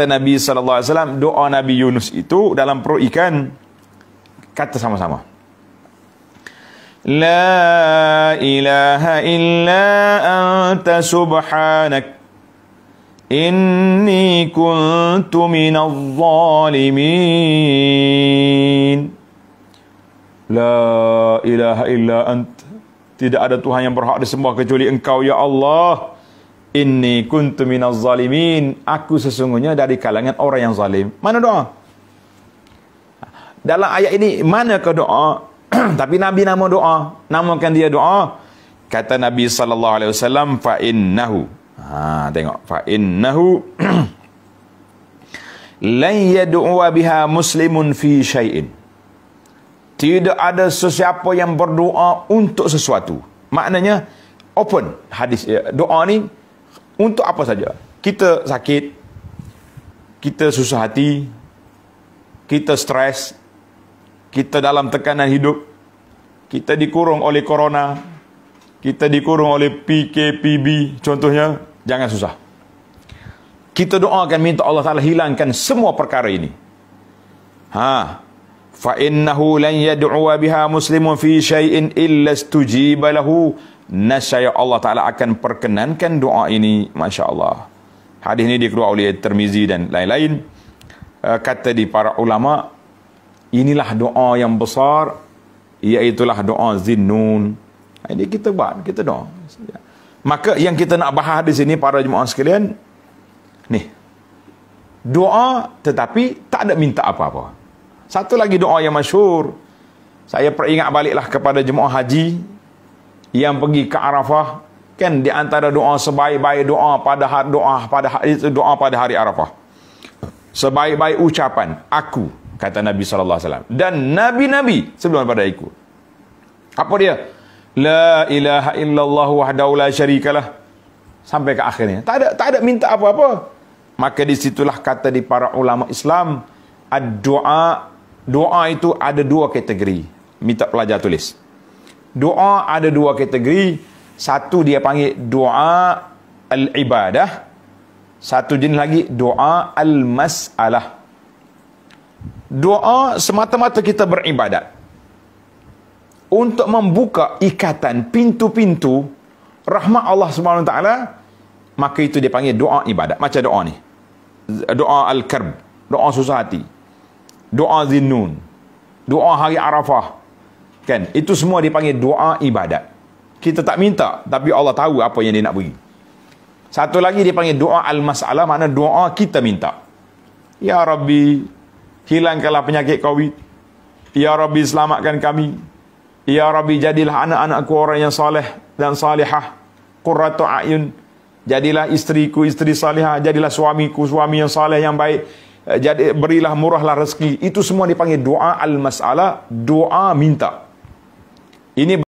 kata Nabi SAW, doa Nabi Yunus itu dalam perut ikan, kata sama-sama. La ilaha illa anta subhanak Inni kuntu minal zalimin La ilaha illa anta Tidak ada Tuhan yang berhak disembah kecuali engkau ya Allah Allah Inni kuntu minaz zalimin. Aku sesungguhnya dari kalangan orang yang zalim. Mana doa? Dalam ayat ini, mana ke doa? Tapi Nabi nama doa. Namakan dia doa. Kata Nabi saw. alaihi wasallam fa Ha tengok fa innahu lan yad'u biha muslimun fi syai'in. Tidak ada sesiapa yang berdoa untuk sesuatu. Maknanya open hadis eh, doa ni untuk apa saja. Kita sakit, kita susah hati, kita stres, kita dalam tekanan hidup, kita dikurung oleh corona, kita dikurung oleh PKPB contohnya, jangan susah. Kita doakan minta Allah Taala hilangkan semua perkara ini. Ha. Fa innahu lan yad'u biha muslimun fi shay'in illa istujiba lahu nasyaya Allah Ta'ala akan perkenankan doa ini. Masya Allah. Hadis ini dikeluarkan oleh Termizi dan lain-lain. Eh, kata di para ulama, inilah doa yang besar, iaitulah doa zinnun. Eh, ini kita buat, kita doa. Maka yang kita nak bahas di sini para jemaah sekalian, ni, doa tetapi tak ada minta apa-apa. Satu lagi doa yang masyur, saya peringat baliklah kepada jemaah haji, yang pergi ke Arafah kan di antara doa sebaik-baik doa pada hari doa pada hari itu doa pada hari Arafah sebaik-baik ucapan aku kata Nabi sallallahu alaihi wasallam dan nabi-nabi sebelum pada aku apa dia la ilaha illallah wahdahu la syarikalah sampai ke akhirnya tak ada tak ada minta apa-apa maka di situlah kata di para ulama Islam ad-doa doa itu ada dua kategori minta pelajar tulis Doa ada dua kategori. Satu dia panggil doa al-ibadah. Satu jenis lagi doa al-mas'alah. Doa semata-mata kita beribadat. Untuk membuka ikatan pintu-pintu rahmat Allah SWT, maka itu dia panggil doa ibadat. Macam doa ni. Doa al-karb. Doa susah hati. Doa zinnun. Doa hari Arafah. Kan? Itu semua dipanggil doa ibadat. Kita tak minta tapi Allah tahu apa yang dia nak beri. Satu lagi dipanggil doa al-mas'alah makna doa kita minta. Ya Rabbi, hilangkanlah penyakit COVID. Ya Rabbi, selamatkan kami. Ya Rabbi, jadilah anak-anakku orang yang soleh dan salihah. Qurratu a'yun. Jadilah isteriku isteri salihah. Jadilah suamiku suami yang soleh yang baik. Eh, jadi berilah murahlah rezeki. Itu semua dipanggil doa al-mas'alah, doa minta. Ini